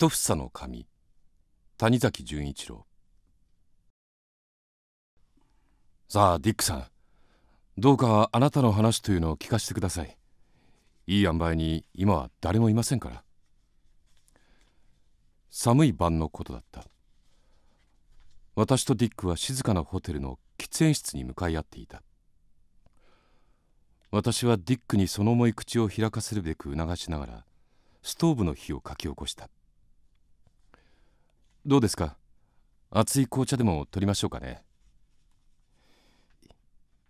一房の髪谷崎潤一郎さあディックさんどうかあなたの話というのを聞かせてくださいいい塩梅に今は誰もいませんから寒い晩のことだった私とディックは静かなホテルの喫煙室に向かい合っていた私はディックにその重い口を開かせるべく促しながらストーブの火をかき起こしたどうですか熱い紅茶でも取りましょうかね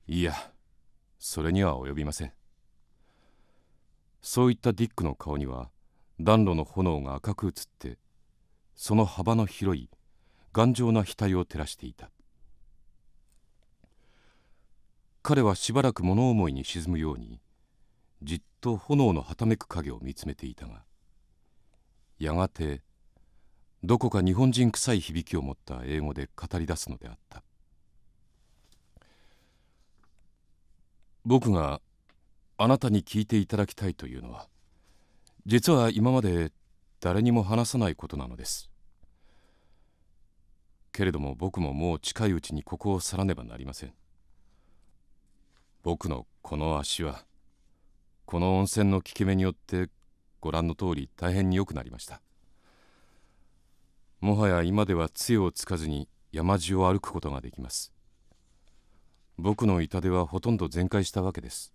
いやそれには及びませんそういったディックの顔には暖炉の炎が赤く映ってその幅の広い頑丈な額を照らしていた彼はしばらく物思いに沈むようにじっと炎のはためく影を見つめていたがやがてどこか日本人臭い響きを持った英語で語り出すのであった僕があなたに聞いていただきたいというのは実は今まで誰にも話さないことなのですけれども僕ももう近いうちにここを去らねばなりません僕のこの足はこの温泉の効き目によってご覧の通り大変に良くなりましたもはや今では杖をつかずに山路を歩くことができます僕の痛手はほとんど全壊したわけです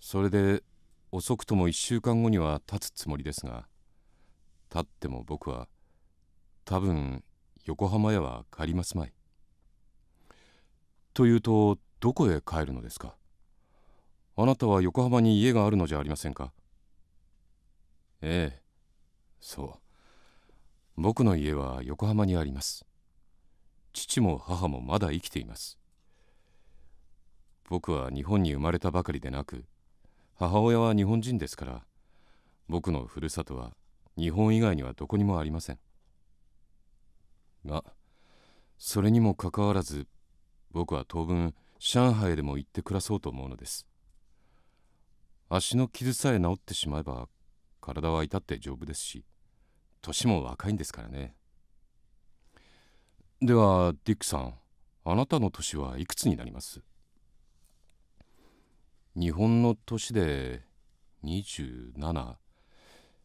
それで遅くとも1週間後には立つつもりですが立っても僕は多分横浜屋は帰りますまいというとどこへ帰るのですかあなたは横浜に家があるのじゃありませんかええそう僕の家は横浜にあります父も母もまだ生きています僕は日本に生まれたばかりでなく母親は日本人ですから僕のふるさとは日本以外にはどこにもありませんがそれにもかかわらず僕は当分上海でも行って暮らそうと思うのです足の傷さえ治ってしまえば体は至って丈夫ですし年も若いんですからねではディックさんあなたの年はいくつになります日本の年で27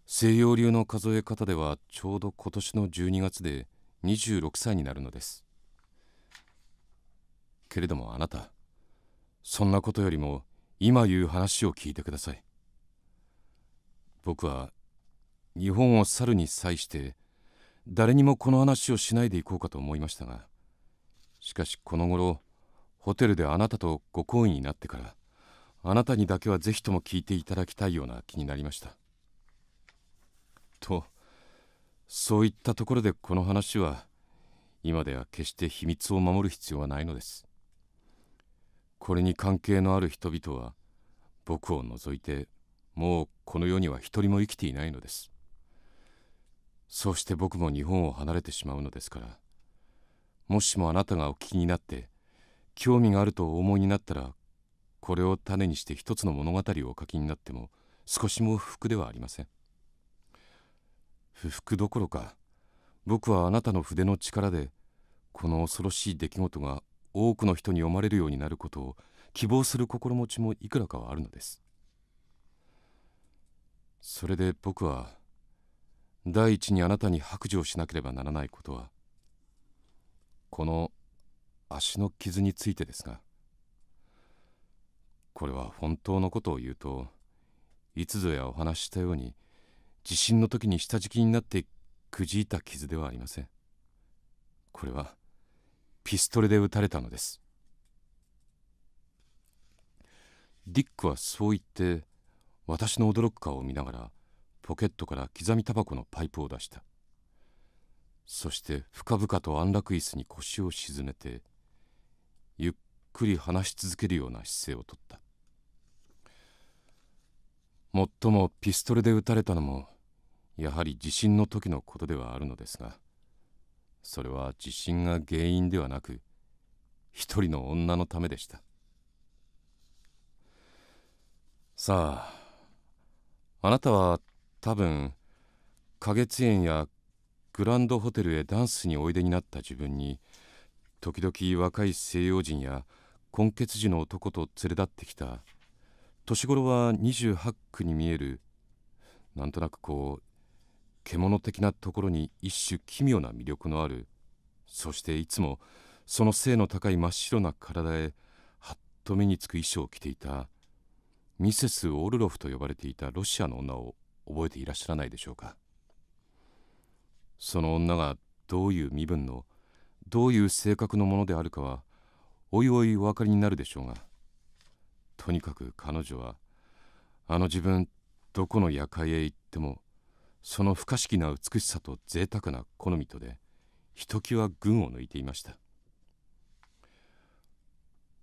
西洋流の数え方ではちょうど今年の12月で26歳になるのですけれどもあなたそんなことよりも今言う話を聞いてください僕は日本を去るに際して誰にもこの話をしないでいこうかと思いましたがしかしこの頃ホテルであなたとご好意になってからあなたにだけはぜひとも聞いていただきたいような気になりました。とそういったところでこの話は今では決して秘密を守る必要はないのです。これに関係のある人々は僕を除いてもうこの世には一人も生きていないのです。そうして僕も日本を離れてしまうのですからもしもあなたがお聞きになって興味があるとお思いになったらこれを種にして一つの物語をお書きになっても少しも不服ではありません不服どころか僕はあなたの筆の力でこの恐ろしい出来事が多くの人に読まれるようになることを希望する心持ちもいくらかはあるのですそれで僕は第一にあなたに白状しなければならないことはこの足の傷についてですがこれは本当のことを言うといつぞやお話ししたように地震の時に下敷きになってくじいた傷ではありませんこれはピストルで撃たれたのですディックはそう言って私の驚く顔を見ながらポケットから刻みタバコのパイプを出したそして深々と安楽椅子に腰を沈めてゆっくり話し続けるような姿勢をとったもっともピストルで撃たれたのもやはり地震の時のことではあるのですがそれは地震が原因ではなく一人の女のためでしたさああなたは多分花月園やグランドホテルへダンスにおいでになった自分に時々若い西洋人や混血児の男と連れ立ってきた年頃は28区に見えるなんとなくこう獣的なところに一種奇妙な魅力のあるそしていつもその背の高い真っ白な体へはっと目につく衣装を着ていたミセス・オルロフと呼ばれていたロシアの女を覚えていらっしゃらないでしょうかその女がどういう身分のどういう性格のものであるかはおいおいお分かりになるでしょうがとにかく彼女はあの自分どこの夜会へ行ってもその不可思議な美しさと贅沢な好みとでひときわ群を抜いていました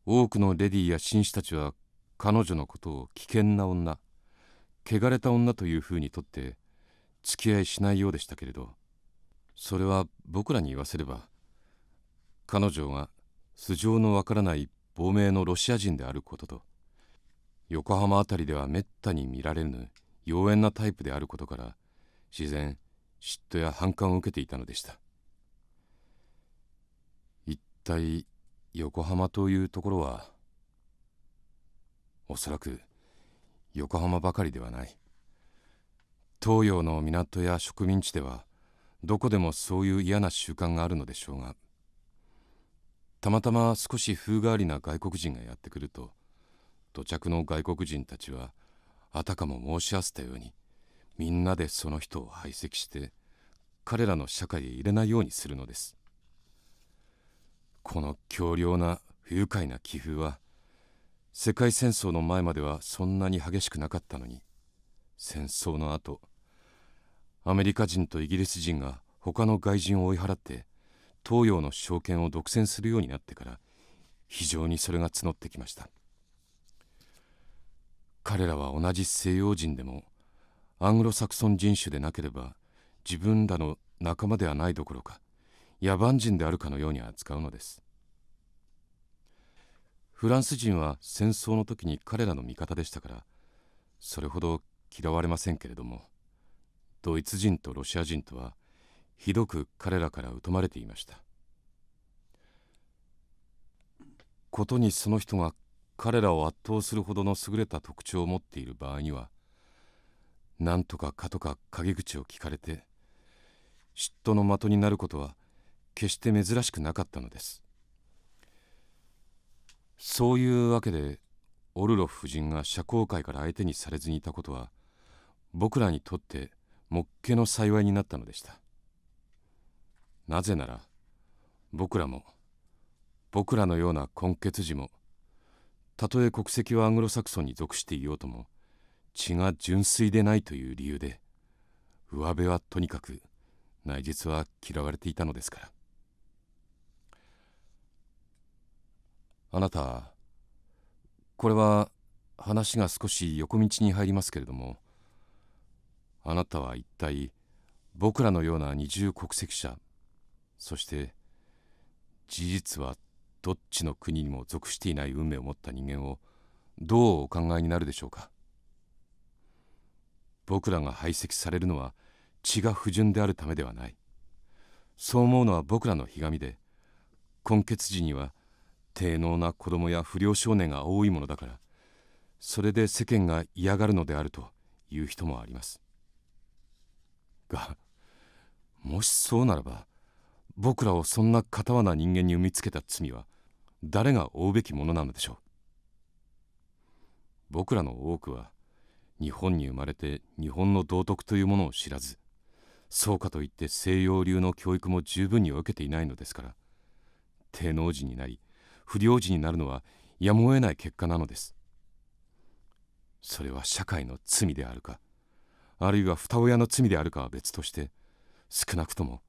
多くのレディーや紳士たちは彼女のことを危険な女汚れた女というふうにとって付き合いしないようでしたけれどそれは僕らに言わせれば彼女が素性のわからない亡命のロシア人であることと横浜辺りではめったに見られぬ妖艶なタイプであることから自然嫉妬や反感を受けていたのでした一体横浜というところはおそらく横浜ばかりではない東洋の港や植民地ではどこでもそういう嫌な習慣があるのでしょうがたまたま少し風変わりな外国人がやってくると土着の外国人たちはあたかも申し合わせたようにみんなでその人を排斥して彼らの社会へ入れないようにするのですこの強烈な不愉快な気風は世界戦争の前まではそんなに激しくなかったのに戦争のあとアメリカ人とイギリス人が他の外人を追い払って東洋の証券を独占するようになってから非常にそれが募ってきました彼らは同じ西洋人でもアングロサクソン人種でなければ自分らの仲間ではないどころか野蛮人であるかのように扱うのですフランス人は戦争の時に彼らの味方でしたからそれほど嫌われませんけれどもドイツ人とロシア人とはひどく彼らから疎まれていましたことにその人が彼らを圧倒するほどの優れた特徴を持っている場合には何とかかとか陰口を聞かれて嫉妬の的になることは決して珍しくなかったのですそういうわけでオルロフ夫人が社交界から相手にされずにいたことは僕らにとってもっけの幸いになったのでしたなぜなら僕らも僕らのような根血児もたとえ国籍はアングロサクソンに属していようとも血が純粋でないという理由で上辺はとにかく内実は嫌われていたのですからあなたこれは話が少し横道に入りますけれどもあなたは一体僕らのような二重国籍者そして事実はどっちの国にも属していない運命を持った人間をどうお考えになるでしょうか僕らが排斥されるのは血が不純であるためではないそう思うのは僕らのひがみで根血時には低能な子供や不良少年が多いものだからそれで世間が嫌がるのであるという人もありますがもしそうならば僕らをそんな片な人間に産みつけた罪は誰が負うべきものなのでしょう僕らの多くは日本に生まれて日本の道徳というものを知らずそうかといって西洋流の教育も十分に受けていないのですから低能寺になり不良児になるのはやむを得ない結果なのですそれは社会の罪であるかあるいは双親の罪であるかは別として少なくとも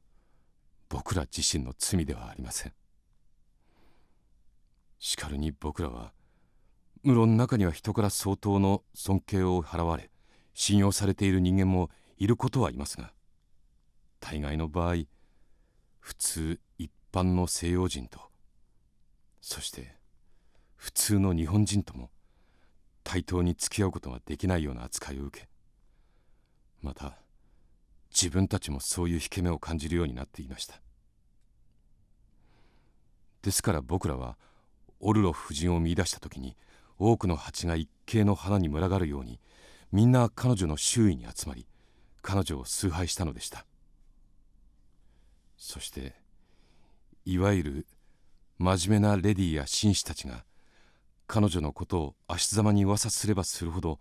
僕ら自身の罪ではありませんしかるに僕らは無論中には人から相当の尊敬を払われ信用されている人間もいることはいますが大概の場合普通一般の西洋人とそして普通の日本人とも対等に付き合うことができないような扱いを受けまた自分たちもそういう引け目を感じるようになっていましたですから僕らはオルロフ夫人を見いだした時に多くの蜂が一系の花に群がるようにみんな彼女の周囲に集まり彼女を崇拝したのでしたそしていわゆる真面目なレディーや紳士たちが彼女のことを足ざまに噂すればするほど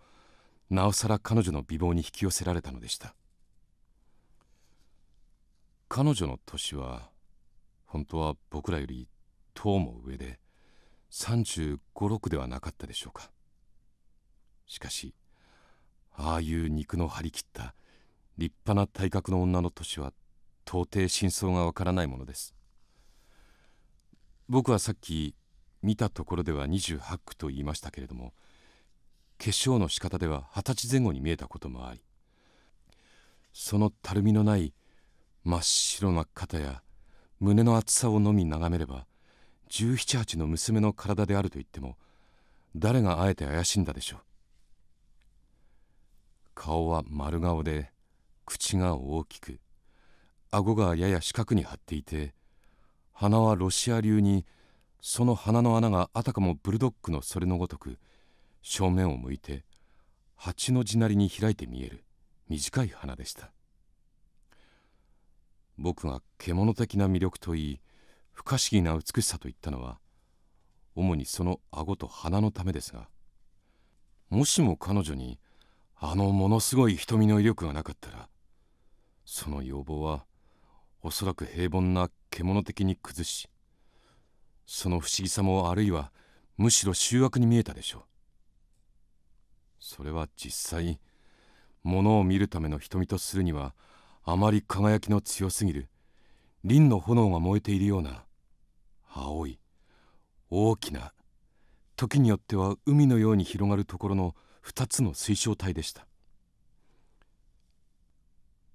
なおさら彼女の美貌に引き寄せられたのでした彼女の年は本当は僕らより10も上で3 5 6ではなかったでしょうかしかしああいう肉の張り切った立派な体格の女の年は到底真相がわからないものです僕はさっき見たところでは28区と言いましたけれども化粧の仕方では二十歳前後に見えたこともありそのたるみのない真っ白な肩や胸の厚さをのみ眺めれば1 7八8の娘の体であると言っても誰があえて怪しんだでしょう顔は丸顔で口が大きく顎がやや四角に張っていて鼻はロシア流にその鼻の穴があたかもブルドッグのそれのごとく正面を向いて蜂の字なりに開いて見える短い鼻でした僕が獣的な魅力といい不可思議な美しさと言ったのは主にその顎と鼻のためですがもしも彼女にあのものすごい瞳の威力がなかったらその要望はおそらく平凡な獣的に崩しその不思議さもあるいはむしろ醜悪に見えたでしょうそれは実際ものを見るための瞳とするにはあまり輝きの強すぎる凛の炎が燃えているような青い大きな時によっては海のように広がるところの2つの水晶体でした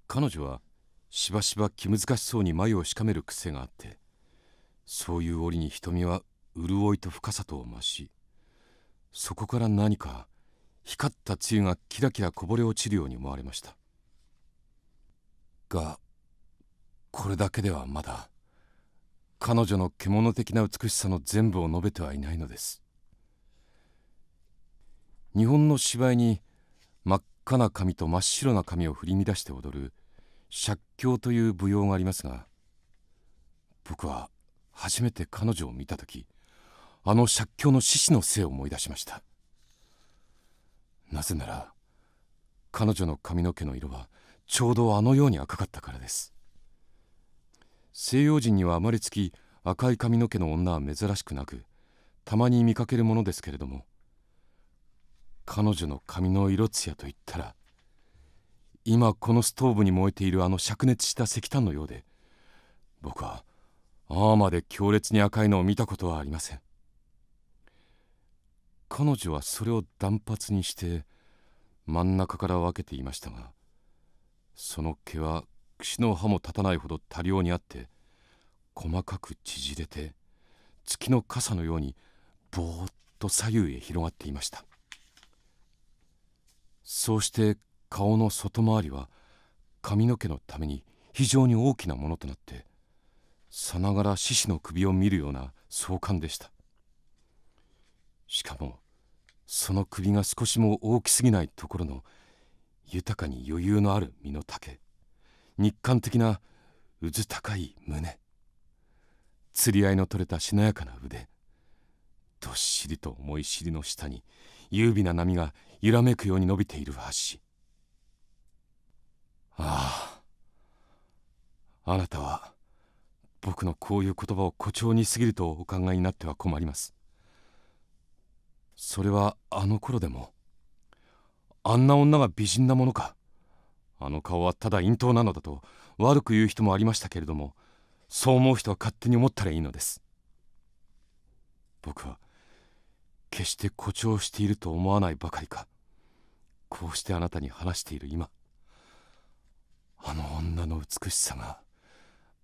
彼女はしばしば気難しそうに眉をしかめる癖があってそういう折に瞳は潤いと深さとを増しそこから何か光った露がキラキラこぼれ落ちるように思われましたがこれだけではまだ彼女の獣的な美しさの全部を述べてはいないのです日本の芝居に真っ赤な髪と真っ白な髪を振り乱して踊る借境という舞踊がありますが僕は初めて彼女を見た時あの借境の獅子のせを思い出しましたなぜなら彼女の髪の毛の色はちょうどあのように赤かったからです西洋人にはあまりつき赤い髪の毛の女は珍しくなくたまに見かけるものですけれども彼女の髪の色艶といったら今このストーブに燃えているあの灼熱した石炭のようで僕はああまで強烈に赤いのを見たことはありません彼女はそれを断髪にして真ん中から分けていましたがその毛は櫛の歯も立たないほど多量にあって細かく縮れて月の傘のようにぼーっと左右へ広がっていましたそうして顔の外回りは髪の毛のために非常に大きなものとなってさながら獅子の首を見るような壮観でしたしかもその首が少しも大きすぎないところの豊かに余裕のある身の丈日韓的なうず高い胸釣り合いの取れたしなやかな腕どっしりと重い尻の下に優美な波が揺らめくように伸びている橋あああなたは僕のこういう言葉を誇張に過ぎるとお考えになっては困りますそれはあの頃でもあんな女が美人なものかあの顔はただ陰頭なのだと悪く言う人もありましたけれどもそう思う人は勝手に思ったらいいのです僕は決して誇張していると思わないばかりかこうしてあなたに話している今あの女の美しさが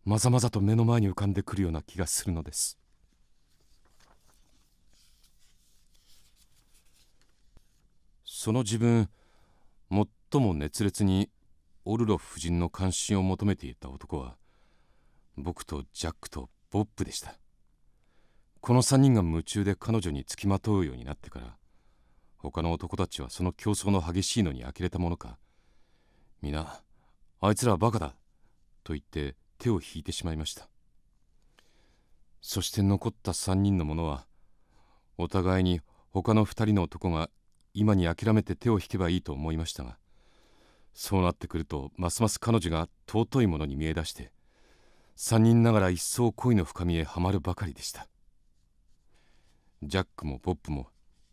まざまざと目の前に浮かんでくるような気がするのですその自分最も熱烈にオルロフ夫人の関心を求めていた男は僕とジャックとボップでしたこの3人が夢中で彼女につきまとうようになってから他の男たちはその競争の激しいのに呆れたものか皆あいつらはバカだと言って手を引いてしまいましたそして残った3人の者はお互いに他の2人の男が今に諦めて手を引けばいいと思いましたがそうなってくるとますます彼女が尊いものに見え出して3人ながら一層恋の深みへはまるばかりでしたジャックもポップも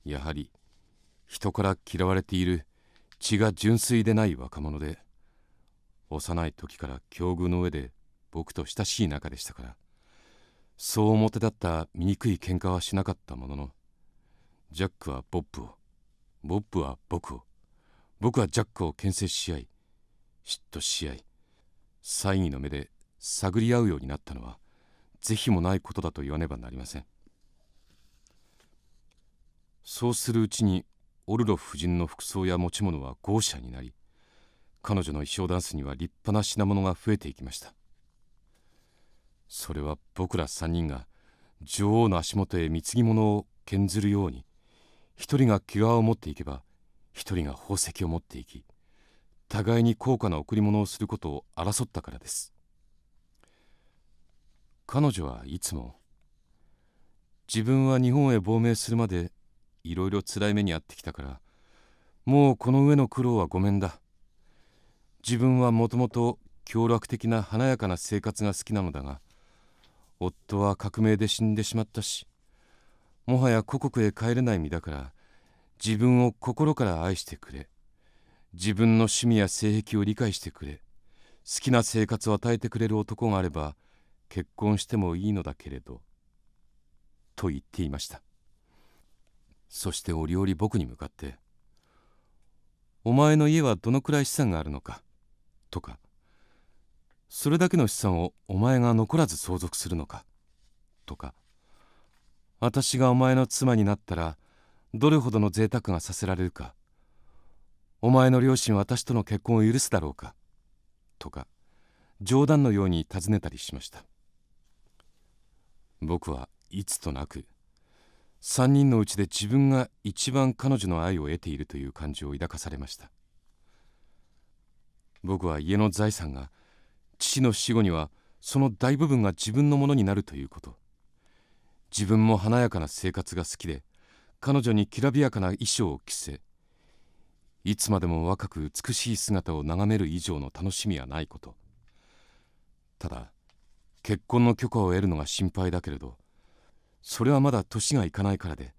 やはり人から嫌われている血が純粋でない若者で幼い時から境遇の上で僕と親しい仲でしたからそう表立った醜い喧嘩はしなかったもののジャックはボップをボップは僕を僕はジャックを牽制し合い嫉妬し合い猜疑の目で探り合うようになったのは是非もないことだと言わねばなりませんそうするうちにオルロフ夫人の服装や持ち物は豪奢になり彼女の衣装ダンスには立派な品物が増えていきましたそれは僕ら3人が女王の足元へ貢ぎ物を献ずるように一人が毛皮を持っていけば一人が宝石を持っていき互いに高価な贈り物をすることを争ったからです彼女はいつも自分は日本へ亡命するまでいろいろつらい目に遭ってきたからもうこの上の苦労はごめんだ自分はもともと凶楽的な華やかな生活が好きなのだが夫は革命で死んでしまったしもはや故国へ帰れない身だから自分を心から愛してくれ自分の趣味や性癖を理解してくれ好きな生活を与えてくれる男があれば結婚してもいいのだけれど」と言っていましたそして折々僕に向かって「お前の家はどのくらい資産があるのかとかそれだけの資産をお前が残らず相続するのかとか私がお前の妻になったらどれほどの贅沢がさせられるかお前の両親は私との結婚を許すだろうかとか冗談のように尋ねたりしました僕はいつとなく3人のうちで自分が一番彼女の愛を得ているという感じを抱かされました僕は家の財産が父の死後にはその大部分が自分のものになるということ自分も華やかな生活が好きで彼女にきらびやかな衣装を着せいつまでも若く美しい姿を眺める以上の楽しみはないことただ結婚の許可を得るのが心配だけれどそれはまだ年がいかないからで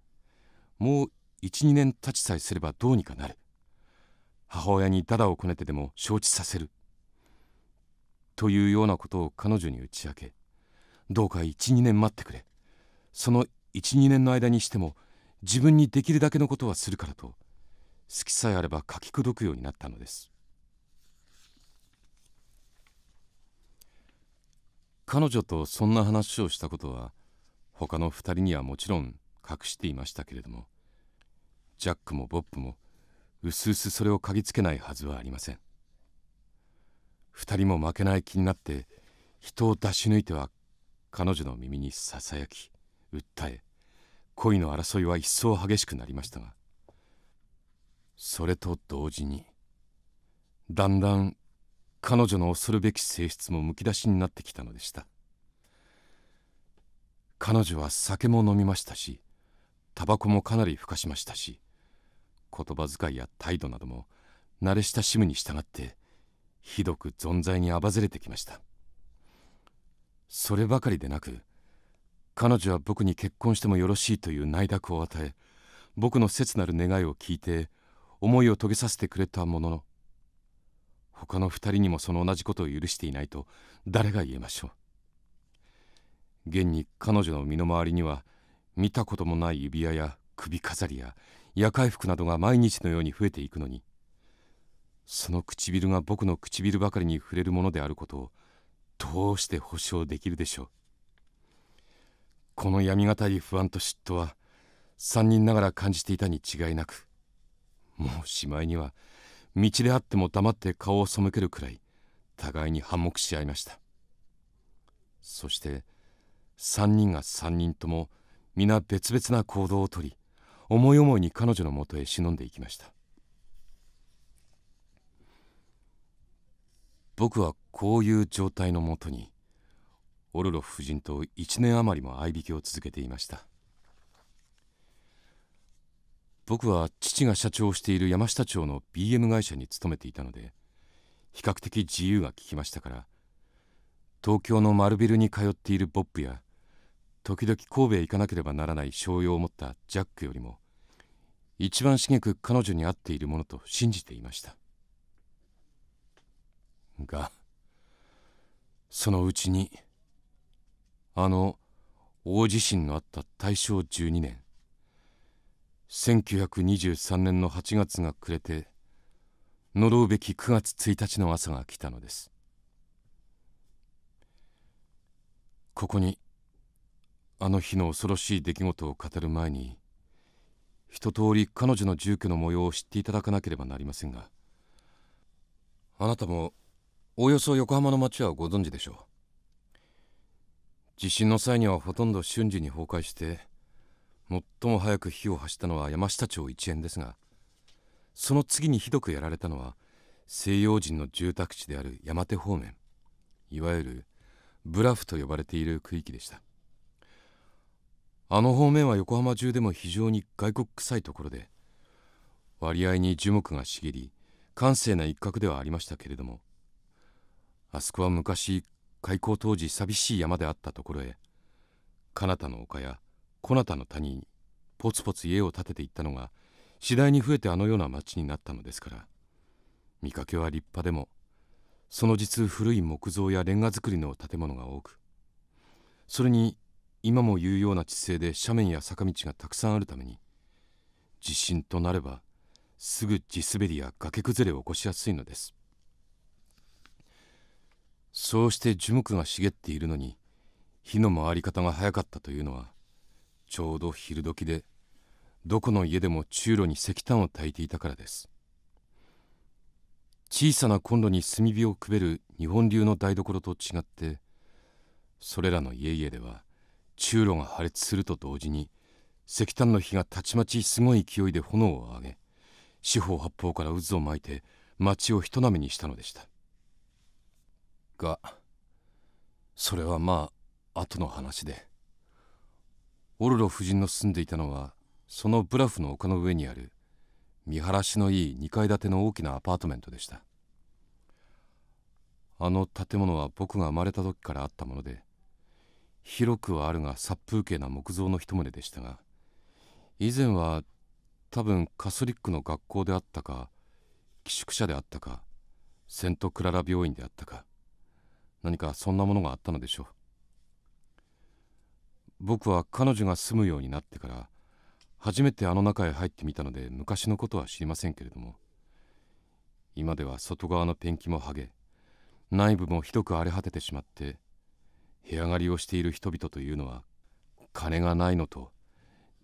もう12年経ちさえすればどうにかなる母親にダダをこねてでも承知させるというようなことを彼女に打ち明けどうか12年待ってくれその12年の間にしても自分にできるだけのことはするからと好きさえあれば書きくどくようになったのです彼女とそんな話をしたことは他の2人にはもちろん隠していましたけれどもジャックもボップもうすうすそれを嗅ぎつけないはずはありません2人も負けない気になって人を出し抜いては彼女の耳にささやき訴え恋の争いは一層激しくなりましたがそれと同時にだんだん彼女の恐るべき性質もむき出しになってきたのでした彼女は酒も飲みましたしタバコもかなりふかしましたし言葉遣いや態度なども慣れ親しむに従ってひどく存在に暴ずれてきましたそればかりでなく彼女は僕に結婚してもよろしいという内諾を与え僕の切なる願いを聞いて思いを遂げさせてくれたものの他の2人にもその同じことを許していないと誰が言えましょう現に彼女の身の回りには見たこともない指輪や首飾りや夜会服などが毎日のように増えていくのにその唇が僕の唇ばかりに触れるものであることをどうして保証できるでしょうこのやみがたい不安と嫉妬は3人ながら感じていたに違いなくもうしまいには道であっても黙って顔を背けるくらい互いに反目し合いましたそして3人が3人とも皆別々な行動をとり思い思いに彼女のもとへ忍んでいきました僕はこういう状態のもとにオルロフ夫人と1年余りも相引きを続けていました僕は父が社長をしている山下町の BM 会社に勤めていたので比較的自由が利きましたから東京の丸ビルに通っているボップや時々神戸へ行かなければならない商用を持ったジャックよりも一番しげく彼女に会っているものと信じていましたがそのうちにあの大地震のあった大正12年1923年の8月が暮れて呪うべき9月1日の朝が来たのですここにあの日の恐ろしい出来事を語る前に一通り彼女の住居の模様を知っていただかなければなりませんがあなたもおおよそ横浜の町はご存知でしょう地震の際にはほとんど瞬時に崩壊して最も早く火を発したのは山下町一円ですがその次にひどくやられたのは西洋人の住宅地である山手方面いわゆるブラフと呼ばれている区域でしたあの方面は横浜中でも非常に外国臭いところで割合に樹木が茂り閑静な一角ではありましたけれどもあそこは昔開港当時寂しい山であったところへ彼方の丘や小たの谷にポツポツ家を建てていったのが次第に増えてあのような町になったのですから見かけは立派でもその実古い木造やレンガ造りの建物が多くそれに今も言うような地勢で斜面や坂道がたくさんあるために地震となればすぐ地滑りや崖崩れを起こしやすいのですそうして樹木が茂っているのに火の回り方が早かったというのはちょうど昼時でどこの家でも中路に石炭を焚いていたからです小さなコンロに炭火をくべる日本流の台所と違ってそれらの家々では中炉が破裂すると同時に石炭の火がたちまちすごい勢いで炎を上げ四方八方から渦を巻いて町をひとなめにしたのでしたがそれはまあ後の話でオルロ夫人の住んでいたのはそのブラフの丘の上にある見晴らしのいい2階建ての大きなアパートメントでしたあの建物は僕が生まれた時からあったもので広くはあるが殺風景な木造の一棟でしたが以前は多分カソリックの学校であったか寄宿舎であったかセントクララ病院であったか何かそんなものがあったのでしょう僕は彼女が住むようになってから初めてあの中へ入ってみたので昔のことは知りませんけれども今では外側のペンキも剥げ内部もひどく荒れ果ててしまって部屋狩りをしている人々というのは金がないのと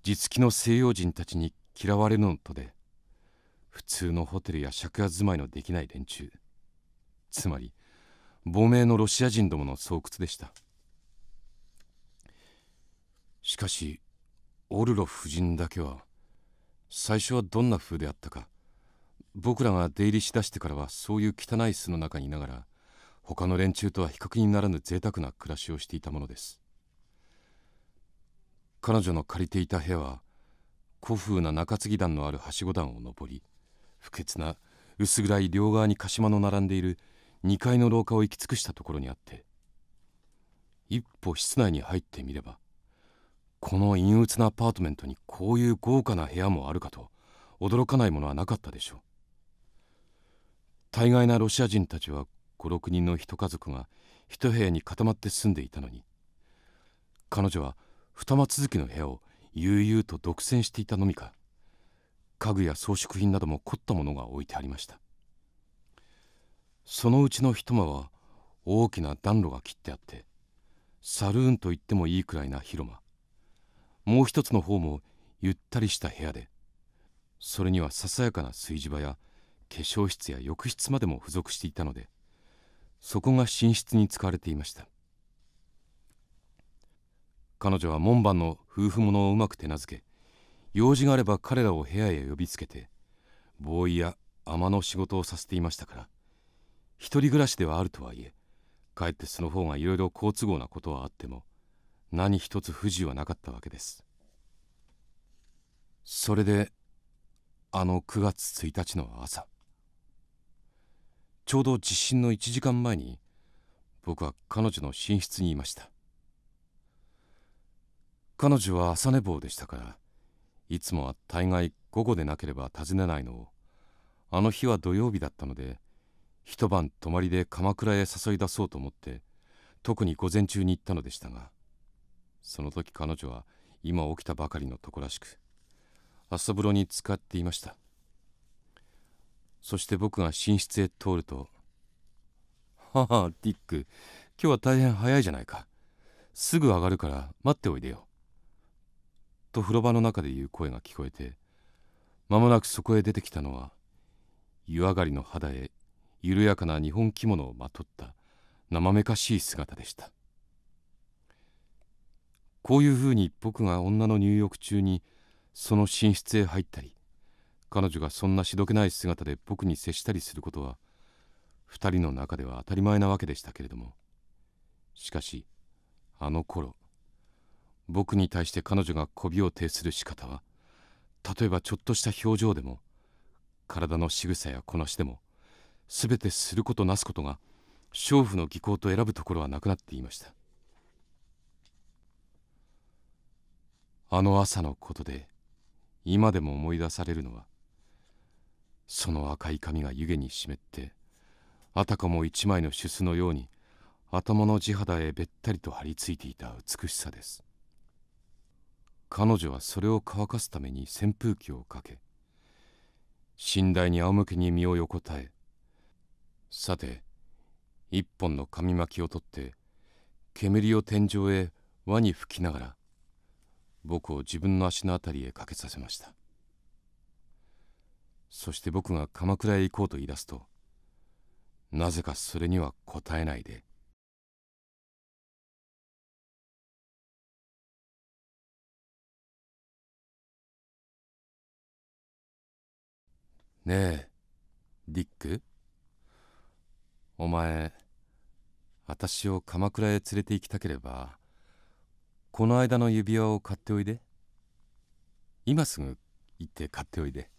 実機の西洋人たちに嫌われるのとで普通のホテルや借家住まいのできない連中つまり亡命のロシア人どもの巣窟でしたしかしオルロ夫人だけは最初はどんな風であったか僕らが出入りしだしてからはそういう汚い巣の中にいながら他の連中とは比較にならぬ贅沢な暮らしをしていたものです彼女の借りていた部屋は古風な中継ぎ段のあるはしご段を上り不潔な薄暗い両側に鹿島の並んでいる2階の廊下を行き尽くしたところにあって一歩室内に入ってみればこの陰鬱なアパートメントにこういう豪華な部屋もあるかと驚かないものはなかったでしょう大概なロシア人たちは56人の一家族が一部屋に固まって住んでいたのに彼女は二間続きの部屋を悠々と独占していたのみか家具や装飾品なども凝ったものが置いてありましたそのうちの一間は大きな暖炉が切ってあってサルーンと言ってもいいくらいな広間もう一つの方もゆったりした部屋でそれにはささやかな炊事場や化粧室や浴室までも付属していたのでそこが寝室に使われていました彼女は門番の夫婦ものをうまく手なずけ用事があれば彼らを部屋へ呼びつけてボーイや尼の仕事をさせていましたから一人暮らしではあるとはいえかえってその方がいろいろ好都合なことはあっても何一つ不自由はなかったわけですそれであの9月1日の朝ちょうど地震の1時間前に僕は彼女の寝室にいました彼女は朝寝坊でしたからいつもは大概午後でなければ訪ねないのをあの日は土曜日だったので一晩泊まりで鎌倉へ誘い出そうと思って特に午前中に行ったのでしたがその時彼女は今起きたばかりのとこらしく朝風呂に使っていましたそして僕が寝室へ通ると「はあディック今日は大変早いじゃないかすぐ上がるから待っておいでよ」と風呂場の中で言う声が聞こえて間もなくそこへ出てきたのは湯上がりの肌へ緩やかな日本着物をまとった生めかしい姿でしたこういうふうに僕が女の入浴中にその寝室へ入ったり彼女がそんなしどけない姿で僕に接したりすることは2人の中では当たり前なわけでしたけれどもしかしあの頃僕に対して彼女が媚びを呈する仕方は例えばちょっとした表情でも体の仕草やこなしでも全てすることなすことが娼婦の技巧と選ぶところはなくなっていましたあの朝のことで今でも思い出されるのはその赤い髪が湯気に湿ってあたかも一枚のシュ酒のように頭の地肌へべったりと張り付いていた美しさです彼女はそれを乾かすために扇風機をかけ寝台に仰向けに身を横たえさて一本の紙巻きを取って煙を天井へ輪に吹きながら僕を自分の足の辺りへかけさせましたそして僕が鎌倉へ行こうと言い出すとなぜかそれには答えないで「ねえディックお前私を鎌倉へ連れて行きたければこの間の指輪を買っておいで今すぐ行って買っておいで」。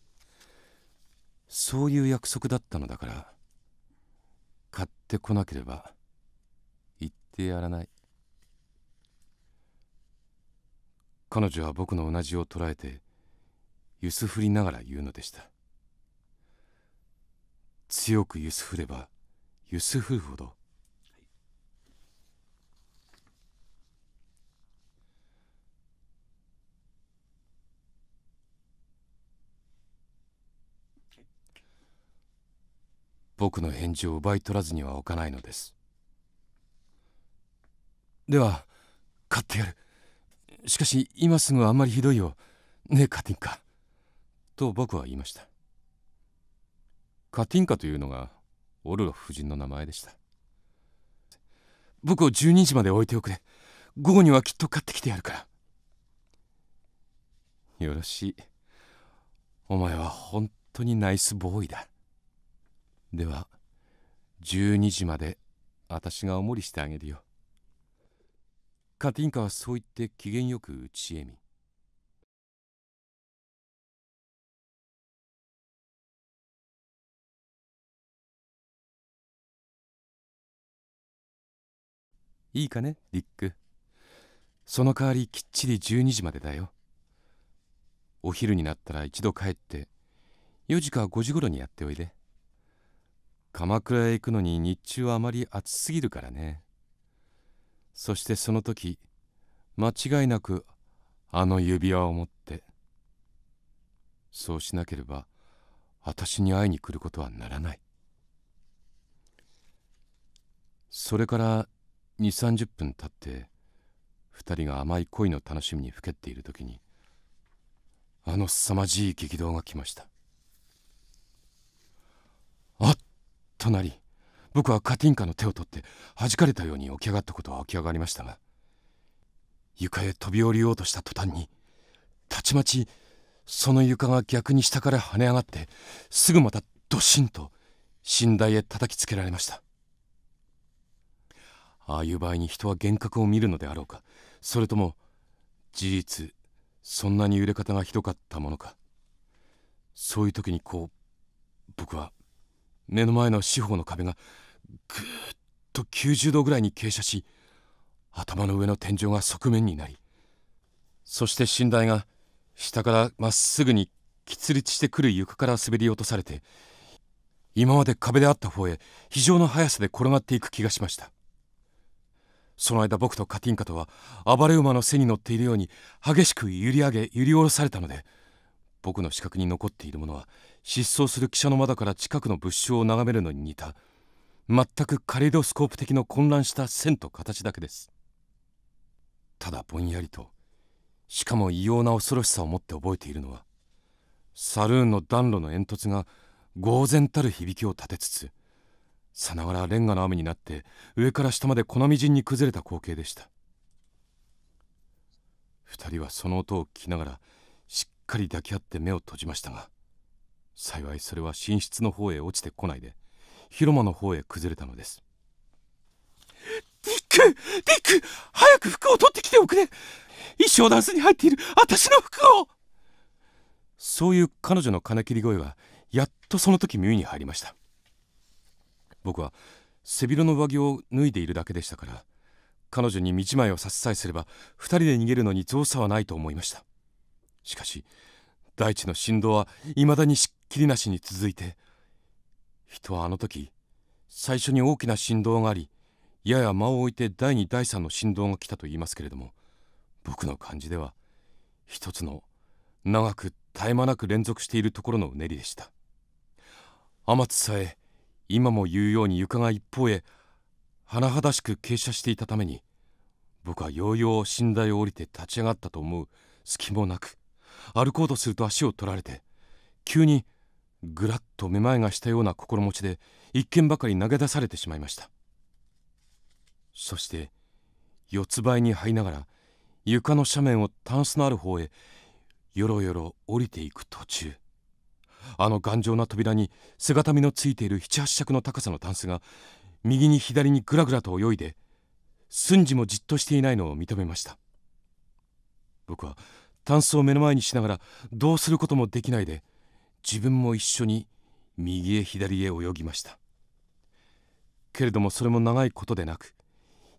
そういう約束だったのだから買ってこなければ言ってやらない彼女は僕の同じを捉えて揺すふりながら言うのでした強く揺すふれば揺すふるほど僕の返事を奪い取らずにはおかないのですでは買ってやるしかし今すぐあんまりひどいよねえカティンカと僕は言いましたカティンカというのがオルロフ夫人の名前でした僕を12時まで置いておくれ午後にはきっと買ってきてやるからよろしいお前は本当にナイスボーイだでは12時まで私がお守りしてあげるよカティンカはそう言って機嫌よく家へみいいかねリックその代わりきっちり12時までだよお昼になったら一度帰って4時か5時ごろにやっておいで。鎌倉へ行くのに日中はあまり暑すぎるからねそしてその時間違いなくあの指輪を持ってそうしなければ私に会いに来ることはならないそれから2三3 0分経って2人が甘い恋の楽しみにふけっている時にあの凄まじい激動が来ましたとなり僕はカティンカの手を取って弾かれたように起き上がったことは起き上がりましたが床へ飛び降りようとした途端にたちまちその床が逆に下から跳ね上がってすぐまたドシンと寝台へ叩きつけられましたああいう場合に人は幻覚を見るのであろうかそれとも事実そんなに揺れ方がひどかったものかそういう時にこう僕は目の前の四方の壁がぐーっと90度ぐらいに傾斜し頭の上の天井が側面になりそして寝台が下からまっすぐにきつりしてくる床から滑り落とされて今まで壁であった方へ非常の速さで転がっていく気がしましたその間僕とカティンカとは暴れ馬の背に乗っているように激しく揺り上げ揺り下ろされたので僕の視覚に残っているものは失踪する汽車の窓から近くの物証を眺めるのに似た全くカレドスコープ的の混乱した線と形だけですただぼんやりとしかも異様な恐ろしさを持って覚えているのはサルーンの暖炉の煙突が呆然たる響きを立てつつさながらレンガの雨になって上から下まで粉みじんに崩れた光景でした2人はその音を聞きながらしっかり抱き合って目を閉じましたが幸いそれは寝室の方へ落ちてこないで広間の方へ崩れたのですディックディック早く服を取ってきておくれ衣装ダンスに入っている私の服をそういう彼女の金切り声はやっとその時耳に入りました僕は背広の上着を脱いでいるだけでしたから彼女に道前をしさえすれば2人で逃げるのに造作はないと思いましたしかし大地の振動はいまだにしっなしに続いて人はあの時最初に大きな振動がありやや間を置いて第2第3の振動が来たと言いますけれども僕の感じでは一つの長く絶え間なく連続しているところのうねりでした天津さえ今も言うように床が一方へ甚だしく傾斜していたために僕はようよう寝台を降りて立ち上がったと思う隙もなく歩こうとすると足を取られて急にぐらっとめまいがしたような心持ちで一軒ばかり投げ出されてしまいましたそして四ついに這いながら床の斜面をタンスのある方へよろよろ降りていく途中あの頑丈な扉に姿見のついている七八尺の高さのタンスが右に左にぐらぐらと泳いで寸時もじっとしていないのを認めました僕はタンスを目の前にしながらどうすることもできないで自分も一緒に右へ左へ泳ぎましたけれどもそれも長いことでなく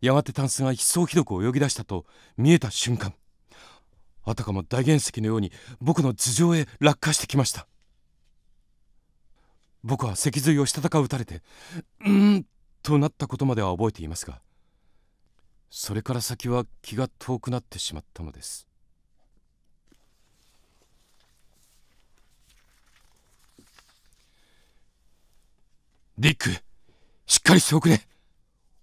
やがてタンスが一層ひどく泳ぎ出したと見えた瞬間あたかも大原石のように僕の頭上へ落下してきました僕は脊髄をしたたか打たれて「うん」となったことまでは覚えていますがそれから先は気が遠くなってしまったのですディック、しっかりしておくれ。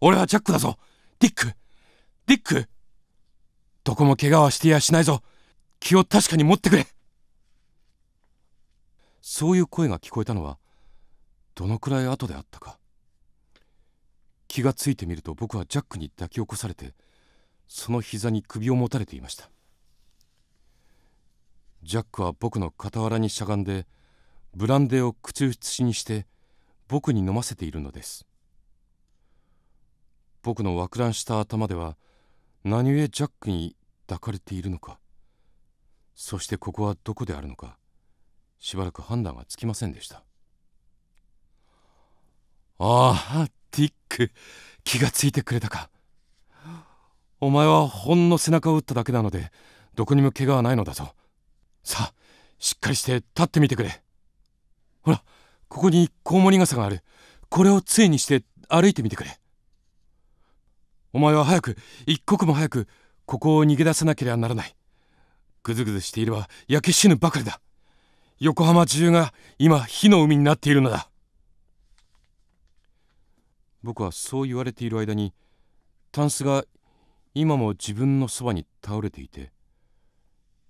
俺はジャックだぞ。ディック、ディック。どこも怪我はしてやしないぞ。気を確かに持ってくれ。そういう声が聞こえたのは、どのくらい後であったか。気がついてみると僕はジャックに抱き起こされて、その膝に首を持たれていました。ジャックは僕の傍らにしゃがんで、ブランデーを口移しにして、僕に飲ませているのです僕の惑乱した頭では何故ジャックに抱かれているのかそしてここはどこであるのかしばらく判断がつきませんでしたああティック気がついてくれたかお前はほんの背中を打っただけなのでどこにも怪我はないのだぞさあしっかりして立ってみてくれほらここにコウモリ傘があるこれを杖にして歩いてみてくれお前は早く一刻も早くここを逃げ出さなければならないぐずぐずしていれば焼け死ぬばかりだ横浜中が今火の海になっているのだ僕はそう言われている間にタンスが今も自分のそばに倒れていて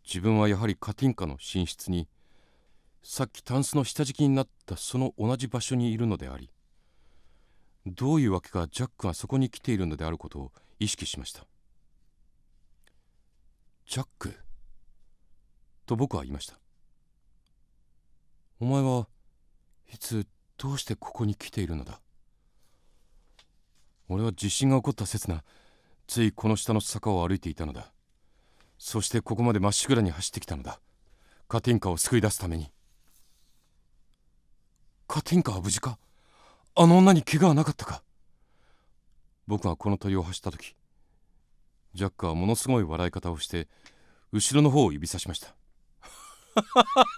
自分はやはりカティンカの寝室にさっきタンスの下敷きになったその同じ場所にいるのでありどういうわけかジャックがそこに来ているのであることを意識しましたジャックと僕は言いましたお前はいつどうしてここに来ているのだ俺は地震が起こった刹那ついこの下の坂を歩いていたのだそしてここまでまっしぐらに走ってきたのだカティンカを救い出すためにカティンカは無事かあの女に怪我はなかったか僕はこの鳥を走った時ジャックはものすごい笑い方をして後ろの方を指さしました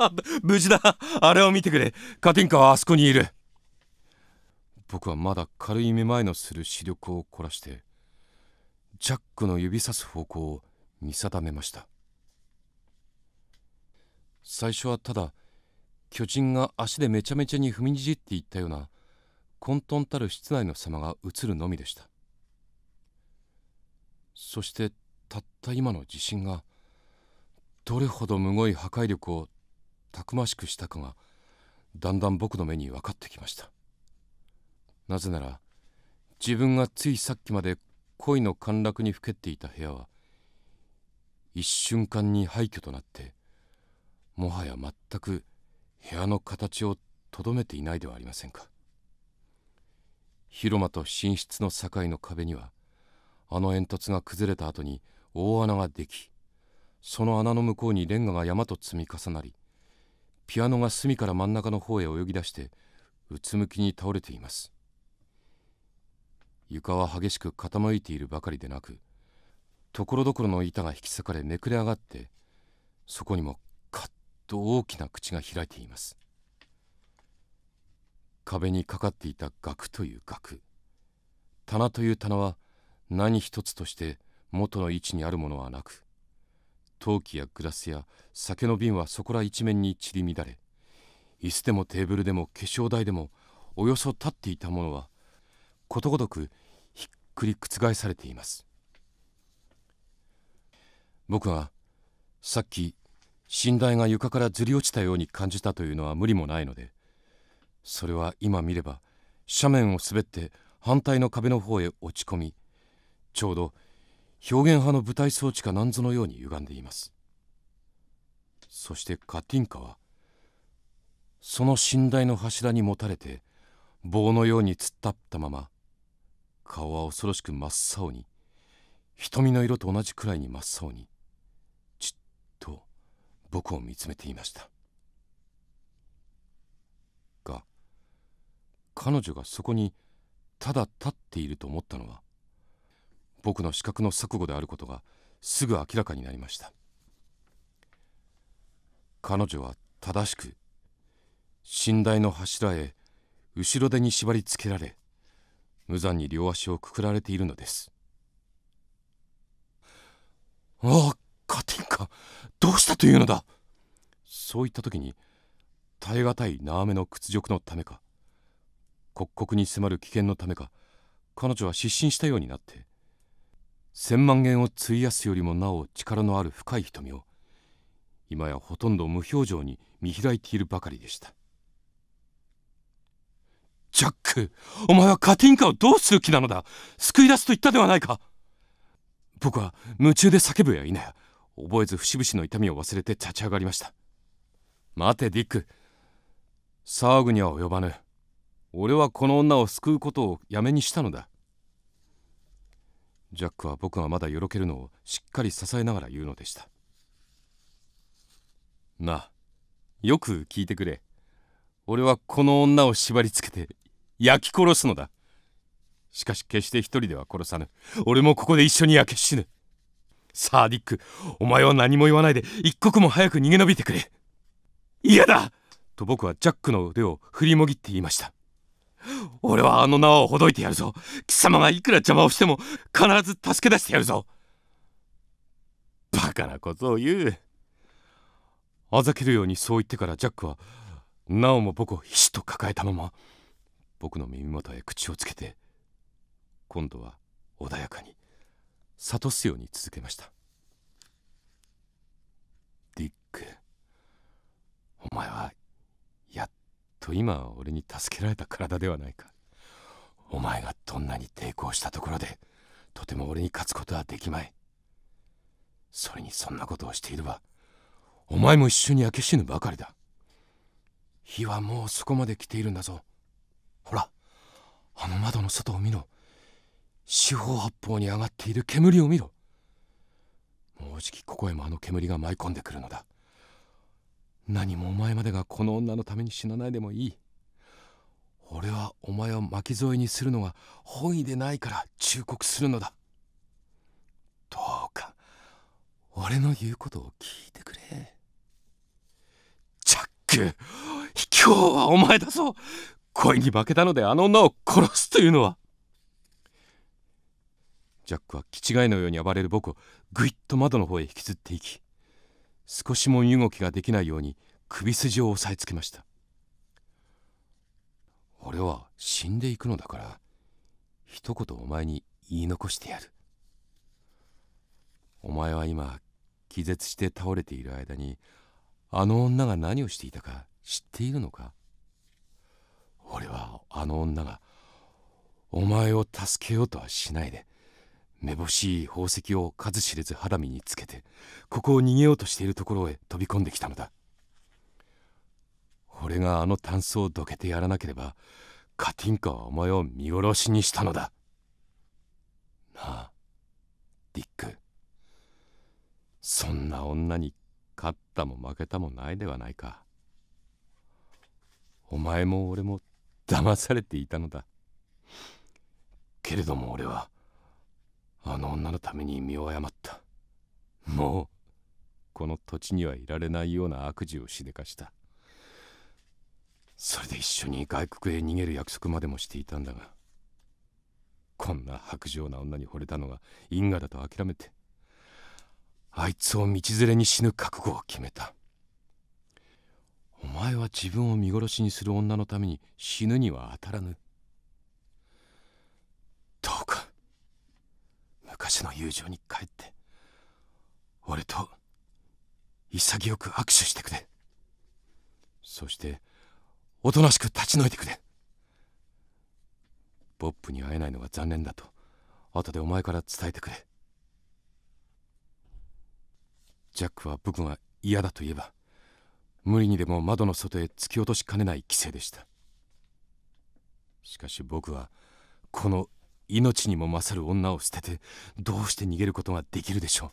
無事だあれを見てくれカティンカはあそこにいる僕はまだ軽いめまいのする視力を凝らしてジャックの指さす方向を見定めました最初はただ巨人が足でめちゃめちゃに踏みにじっていったような混沌たる室内の様が映るのみでしたそしてたった今の地震がどれほどむごい破壊力をたくましくしたかがだんだん僕の目に分かってきましたなぜなら自分がついさっきまで恋の陥落にふけっていた部屋は一瞬間に廃墟となってもはや全く部屋の形をとどめていないではありませんか広間と寝室の境の壁にはあの煙突が崩れた後に大穴ができその穴の向こうにレンガが山と積み重なりピアノが隅から真ん中の方へ泳ぎ出してうつむきに倒れています床は激しく傾いているばかりでなくところどころの板が引き裂かれめくれ上がってそこにもと大きな口が開いています壁にかかっていた額という額棚という棚は何一つとして元の位置にあるものはなく陶器やグラスや酒の瓶はそこら一面に散り乱れ椅子でもテーブルでも化粧台でもおよそ立っていたものはことごとくひっくり覆されています僕はさっき寝台が床からずり落ちたように感じたというのは無理もないのでそれは今見れば斜面を滑って反対の壁の方へ落ち込みちょうど表現派の舞台装置かなんぞのように歪んでいますそしてカティンカはその寝台の柱にもたれて棒のように突っ立ったまま顔は恐ろしく真っ青に瞳の色と同じくらいに真っ青に僕を見つめていましたが彼女がそこにただ立っていると思ったのは僕の資格の錯誤であることがすぐ明らかになりました彼女は正しく寝台の柱へ後ろ手に縛り付けられ無残に両足をくくられているのですああカティンカどうしたというのだそういった時に耐え難い縄めの屈辱のためか刻々に迫る危険のためか彼女は失神したようになって1,000万円を費やすよりもなお力のある深い瞳を今やほとんど無表情に見開いているばかりでしたジャックお前はカティンカをどうする気なのだ救い出すと言ったではないか僕は夢中で叫ぶやいなや覚えず節々の痛みを忘れて立ち上がりました待てディック騒ぐには及ばぬ俺はこの女を救うことをやめにしたのだジャックは僕がまだよろけるのをしっかり支えながら言うのでしたなあよく聞いてくれ俺はこの女を縛りつけて焼き殺すのだしかし決して一人では殺さぬ俺もここで一緒に焼け死ぬさあディックお前は何も言わないで一刻も早く逃げ延びてくれ嫌だと僕はジャックの腕を振りもぎって言いました俺はあの縄をほどいてやるぞ貴様がいくら邪魔をしても必ず助け出してやるぞバカなことを言うあざけるようにそう言ってからジャックはなおも僕をひしと抱えたまま僕の耳元へ口をつけて今度は穏やかに諭すように続けましたディックお前はやっと今俺に助けられた体ではないかお前がどんなに抵抗したところでとても俺に勝つことはできまいそれにそんなことをしていればお前も一緒に焼け死ぬばかりだ日はもうそこまで来ているんだぞほらあの窓の外を見ろ四方八方に上がっている煙を見ろもうじきここへもあの煙が舞い込んでくるのだ何もお前までがこの女のために死なないでもいい俺はお前を巻き添えにするのが本意でないから忠告するのだどうか俺の言うことを聞いてくれチャック卑怯はお前だぞ恋に負けたのであの女を殺すというのはジャックは気違いのように暴れる僕をぐいっと窓の方へ引きずっていき少しも身動きができないように首筋を押さえつけました俺は死んでいくのだから一言お前に言い残してやるお前は今気絶して倒れている間にあの女が何をしていたか知っているのか俺はあの女がお前を助けようとはしないでめぼしい宝石を数知れず肌身につけてここを逃げようとしているところへ飛び込んできたのだ俺があの炭素をどけてやらなければカティンカはお前を見殺しにしたのだなあディックそんな女に勝ったも負けたもないではないかお前も俺も騙されていたのだけれども俺はあの女のために身を誤ったもうこの土地にはいられないような悪事をしでかしたそれで一緒に外国へ逃げる約束までもしていたんだがこんな薄情な女に惚れたのが因果だと諦めてあいつを道連れに死ぬ覚悟を決めたお前は自分を見殺しにする女のために死ぬには当たらぬ昔の友情に帰って俺と潔く握手してくれそしておとなしく立ち退いてくれボップに会えないのが残念だと後でお前から伝えてくれジャックは僕が嫌だと言えば無理にでも窓の外へ突き落としかねない規制でしたしかし僕はこの命にも勝る女を捨ててどうして逃げることができるでしょう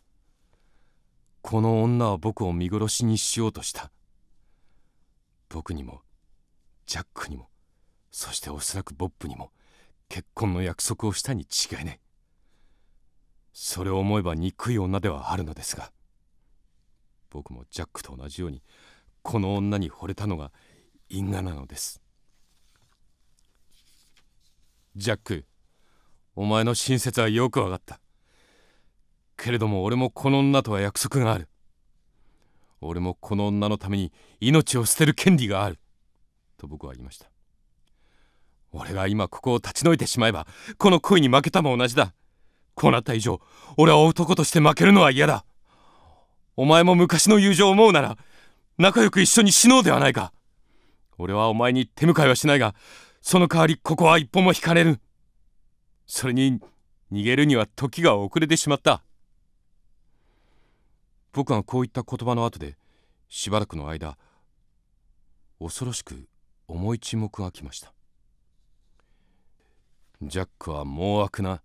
この女は僕を見殺しにしようとした僕にもジャックにもそしておそらくボップにも結婚の約束をしたに違いないそれを思えば憎い女ではあるのですが僕もジャックと同じようにこの女に惚れたのが因果なのですジャックお前の親切はよく分かったけれども俺もこの女とは約束がある俺もこの女のために命を捨てる権利があると僕は言いました俺が今ここを立ち退いてしまえばこの恋に負けたも同じだこうなった以上俺は男として負けるのは嫌だお前も昔の友情を思うなら仲良く一緒に死のうではないか俺はお前に手向かいはしないがその代わりここは一歩も引かれるそれに逃げるには時が遅れてしまった僕がこういった言葉の後でしばらくの間恐ろしく重い沈黙が来ましたジャックは猛悪な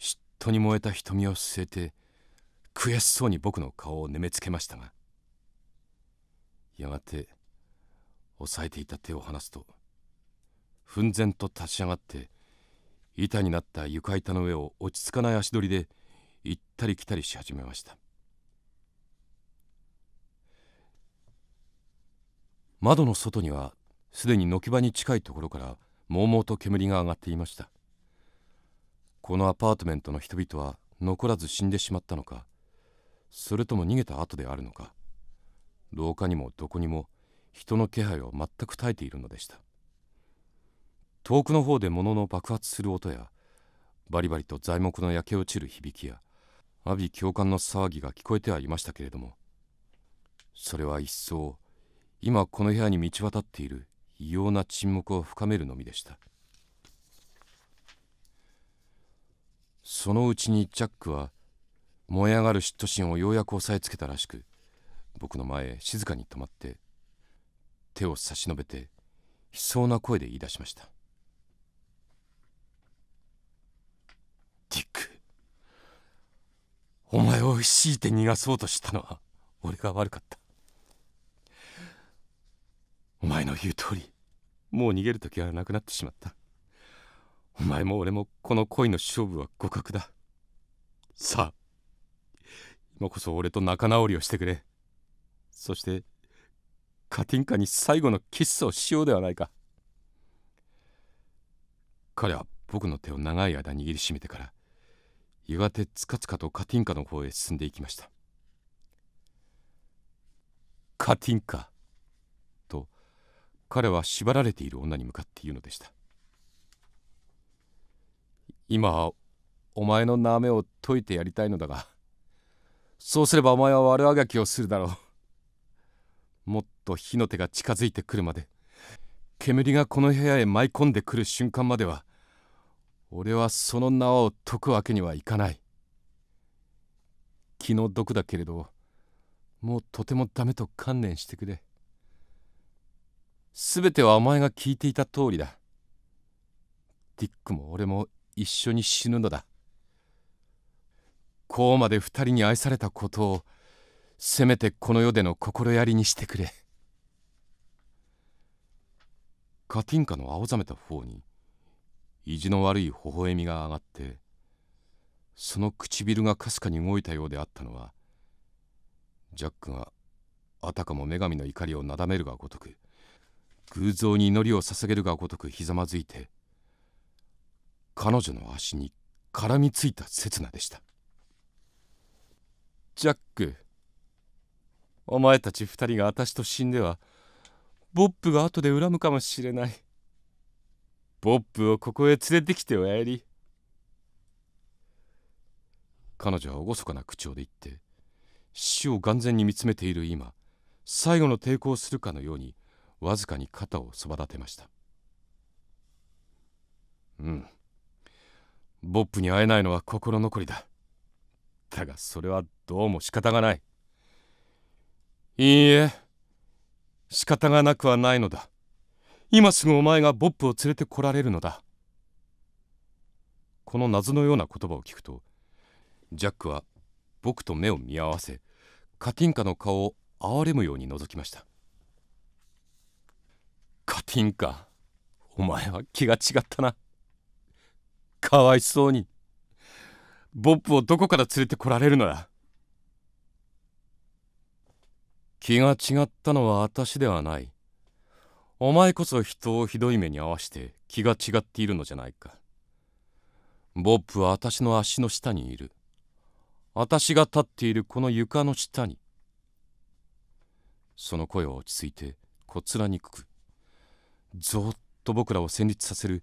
嫉妬に燃えた瞳を据えて悔しそうに僕の顔をねめつけましたがやがて押さえていた手を離すと奮然と立ち上がって板になった床板の上を落ち着かない足取りで行ったり来たりし始めました窓の外にはすでに軒場に近いところからもうもうと煙が上がっていましたこのアパートメントの人々は残らず死んでしまったのかそれとも逃げた後であるのか廊下にもどこにも人の気配を全く絶えているのでした遠くの方で物の爆発する音やバリバリと材木の焼け落ちる響きや阿鼻教官の騒ぎが聞こえてはいましたけれどもそれは一層今この部屋に道渡っている異様な沈黙を深めるのみでしたそのうちにジャックは燃え上がる嫉妬心をようやく押さえつけたらしく僕の前へ静かに止まって手を差し伸べて悲壮な声で言い出しました「ィックお前を強いて逃がそうとしたのは俺が悪かったお前の言う通りもう逃げる時はなくなってしまったお前も俺もこの恋の勝負は互角ださあ今こそ俺と仲直りをしてくれそしてカティンカに最後のキスをしようではないか彼は僕の手を長い間握りしめてからやがてつかつかとカティンカの方へ進んでいきましたカティンカと彼は縛られている女に向かって言うのでした今お前の名めを解いてやりたいのだがそうすればお前は悪あがきをするだろうもっと火の手が近づいてくるまで煙がこの部屋へ舞い込んでくる瞬間までは俺はその縄を解くわけにはいかない気の毒だけれどもうとてもダメと観念してくれすべてはお前が聞いていた通りだディックも俺も一緒に死ぬのだこうまで二人に愛されたことをせめてこの世での心やりにしてくれカティンカの青ざめた方に意地の悪い微笑みが上がってその唇がかすかに動いたようであったのはジャックがあたかも女神の怒りをなだめるがごとく偶像に祈りを捧げるがごとくひざまずいて彼女の足に絡みついた刹那でしたジャックお前たち2人が私と死んではボップが後で恨むかもしれないポップをここへ連れてきておやり彼女は厳かな口調で言って死を眼前に見つめている今最後の抵抗するかのようにわずかに肩をそば立てましたうんボップに会えないのは心残りだだがそれはどうも仕方がないいいえ仕方がなくはないのだ今すぐお前がボップを連れてこられるのだこの謎のような言葉を聞くとジャックは僕と目を見合わせカティンカの顔をわれむように覗きましたカティンカお前は気が違ったなかわいそうにボップをどこから連れてこられるのだ気が違ったのは私ではないお前こそ人をひどい目に遭わして気が違っているのじゃないかボップは私の足の下にいる私が立っているこの床の下にその声は落ち着いてこつらにくくぞっと僕らを戦慄させる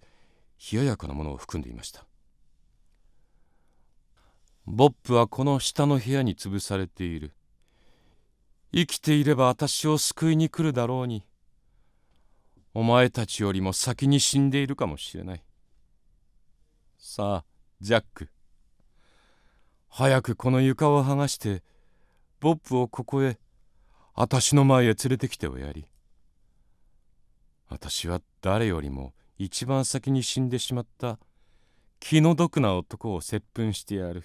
冷ややかなものを含んでいましたボップはこの下の部屋に潰されている生きていれば私を救いに来るだろうにお前たちよりも先に死んでいるかもしれないさあジャック早くこの床を剥がしてボップをここへあたしの前へ連れてきておやり私は誰よりも一番先に死んでしまった気の毒な男を接吻してやる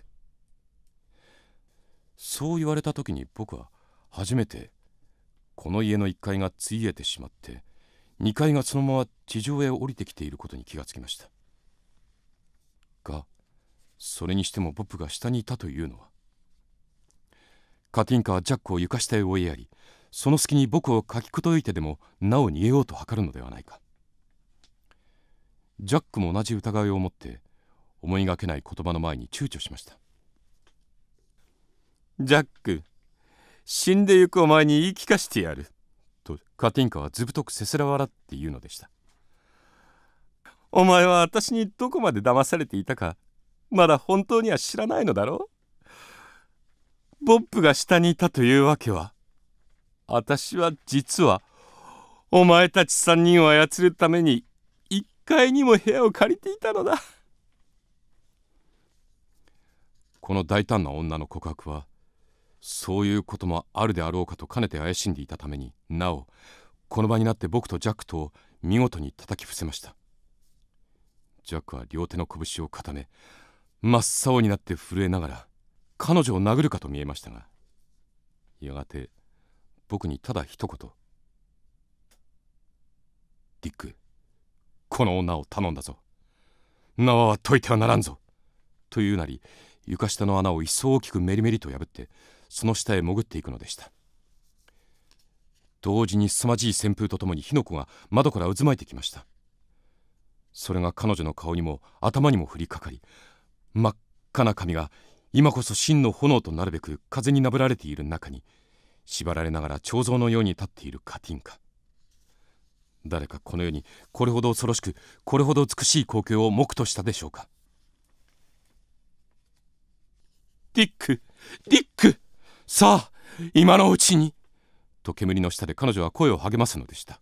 そう言われた時に僕は初めてこの家の1階がついえてしまって2階がそのまま地上へ降りてきていることに気がつきましたがそれにしてもボプが下にいたというのはカティンカはジャックを床下へ追いやりその隙に僕をかきくといてでもなお逃げようと図るのではないかジャックも同じ疑いを持って思いがけない言葉の前に躊躇しましたジャック死んでゆくお前に言い聞かしてやるとカティンカはずぶとくせせら笑って言うのでしたお前は私にどこまで騙されていたかまだ本当には知らないのだろうボップが下にいたというわけは私は実はお前たち3人を操るために1階にも部屋を借りていたのだこの大胆な女の告白はそういうこともあるであろうかとかねて怪しんでいたためになおこの場になって僕とジャックとを見事に叩き伏せましたジャックは両手の拳を固め真っ青になって震えながら彼女を殴るかと見えましたがやがて僕にただ一言「ディックこの女を頼んだぞ縄は解いてはならんぞ」というなり床下の穴を一層大きくメリメリと破ってその下へ潜っていくのでした同時に凄まじい旋風とともに火の粉が窓から渦巻いてきましたそれが彼女の顔にも頭にも降りかかり真っ赤な髪が今こそ真の炎となるべく風になぶられている中に縛られながら彫像のように立っているカティンカ誰かこの世にこれほど恐ろしくこれほど美しい光景を目としたでしょうかディックディックさあ今のうちにと煙の下で彼女は声を励ますのでした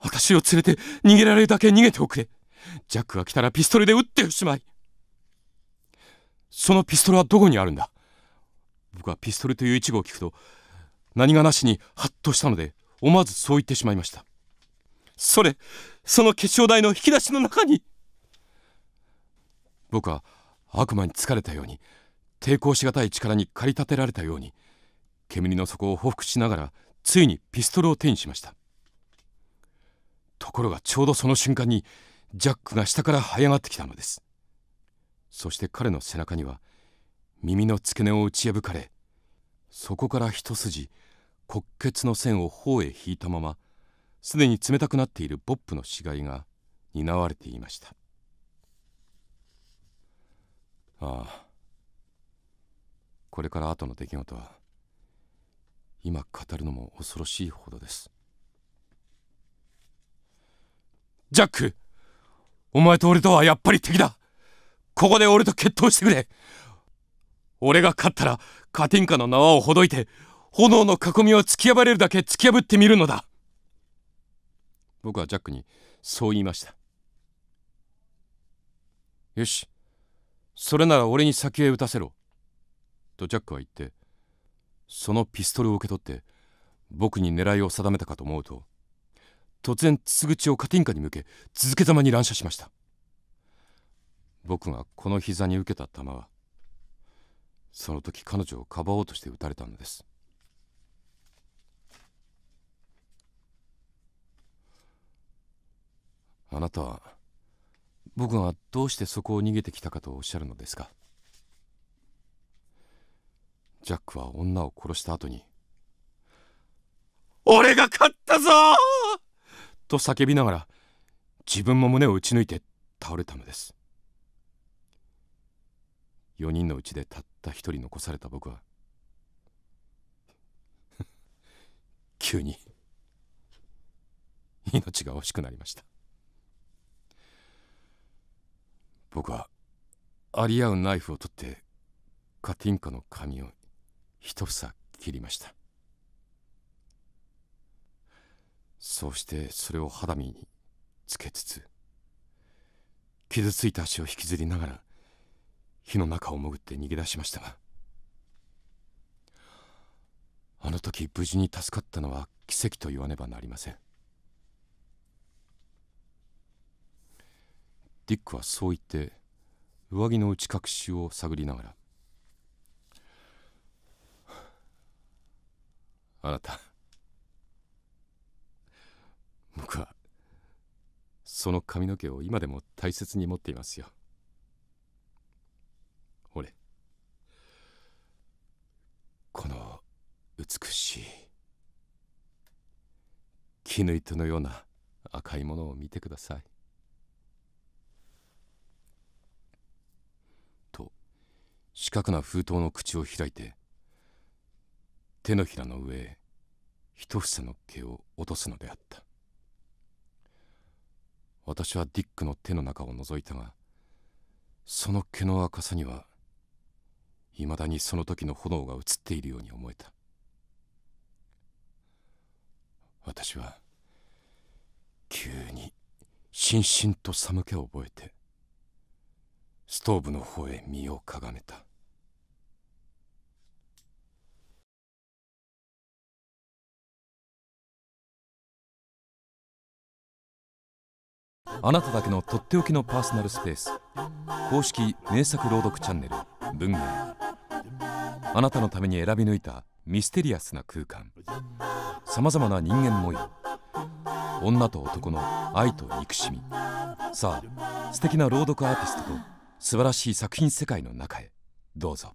私を連れて逃げられるだけ逃げておくれジャックが来たらピストルで撃っておしまいそのピストルはどこにあるんだ僕はピストルという一語を聞くと何がなしにハッとしたので思わずそう言ってしまいましたそれその結晶台の引き出しの中に僕は悪魔に疲れたように抵抗しがたい力に駆り立てられたように煙の底をふくしながらついにピストルを手にしましたところがちょうどその瞬間にジャックが下から這い上がってきたのですそして彼の背中には耳の付け根を打ち破かれそこから一筋骨血の線を頬へ引いたまますでに冷たくなっているポップの死骸が担われていましたああこれから後の出来事は今語るのも恐ろしいほどですジャックお前と俺とはやっぱり敵だここで俺と決闘してくれ俺が勝ったらカティンカの縄をほどいて炎の囲みを突き破れるだけ突き破ってみるのだ僕はジャックにそう言いましたよしそれなら俺に先へ打たせろとジャックは言ってそのピストルを受け取って僕に狙いを定めたかと思うと突然筒口をカティンカに向け続けざまに乱射しました僕がこの膝に受けた弾はその時彼女をかばおうとして撃たれたのですあなたは僕がどうしてそこを逃げてきたかとおっしゃるのですかジャックは女を殺した後に「俺が勝ったぞ!」と叫びながら自分も胸を打ち抜いて倒れたのです4人のうちでたった1人残された僕は 急に命が惜しくなりました僕はあり合うナイフを取ってカティンカの髪を一房切りましたそうしてそれを肌身につけつつ傷ついた足を引きずりながら火の中を潜って逃げ出しましたがあの時無事に助かったのは奇跡と言わねばなりませんディックはそう言って上着の内隠しを探りながらあなた 僕はその髪の毛を今でも大切に持っていますよ俺この美しい絹糸のような赤いものを見てくださいと四角な封筒の口を開いて手のひらの上へ一房の毛を落とすのであった私はディックの手の中を覗いたがその毛の赤さにはいまだにその時の炎が映っているように思えた私は急にしんしんと寒気を覚えてストーブの方へ身をかがめたあなただけのとっておきのパーソナルスペース公式名作朗読チャンネル「文芸」あなたのために選び抜いたミステリアスな空間さまざまな人間模様女と男の愛と憎しみさあ素敵な朗読アーティストと素晴らしい作品世界の中へどうぞ。